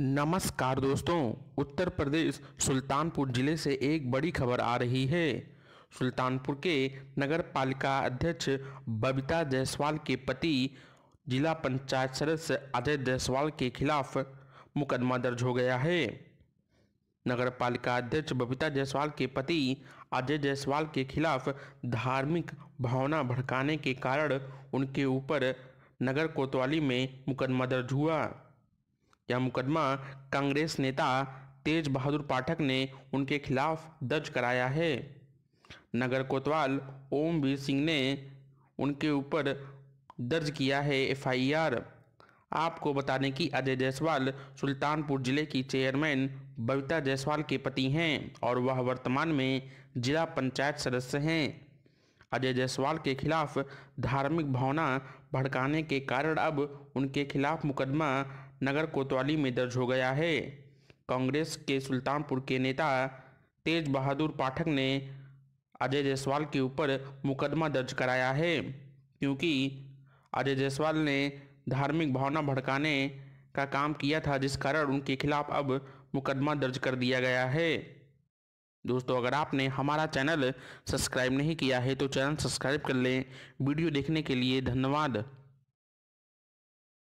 नमस्कार दोस्तों उत्तर प्रदेश सुल्तानपुर जिले से एक बड़ी खबर आ रही है सुल्तानपुर के नगर पालिका अध्यक्ष बबीता जायसवाल के पति जिला पंचायत सदस्य अजय जायसवाल के खिलाफ मुकदमा दर्ज हो गया है नगर पालिका अध्यक्ष बबीता जायसवाल के पति अजय जायसवाल के खिलाफ धार्मिक भावना भड़काने के कारण उनके ऊपर नगर कोतवाली में मुकदमा दर्ज हुआ यह मुकदमा कांग्रेस नेता तेज बहादुर पाठक ने उनके खिलाफ दर्ज कराया है नगर कोतवाल ओमवीर सिंह ने उनके ऊपर दर्ज किया है एफआईआर आपको बता दें कि अजय जायसवाल सुल्तानपुर जिले की चेयरमैन बबीता जायसवाल के पति हैं और वह वर्तमान में जिला पंचायत सदस्य हैं अजय जायसवाल के खिलाफ धार्मिक भावना भड़काने के कारण अब उनके खिलाफ मुकदमा नगर कोतवाली में दर्ज हो गया है कांग्रेस के सुल्तानपुर के नेता तेज बहादुर पाठक ने अजय जायसवाल के ऊपर मुकदमा दर्ज कराया है क्योंकि अजय जायसवाल ने धार्मिक भावना भड़काने का काम किया था जिस कारण उनके खिलाफ अब मुकदमा दर्ज कर दिया गया है दोस्तों अगर आपने हमारा चैनल सब्सक्राइब नहीं किया है तो चैनल सब्सक्राइब कर लें वीडियो देखने के लिए धन्यवाद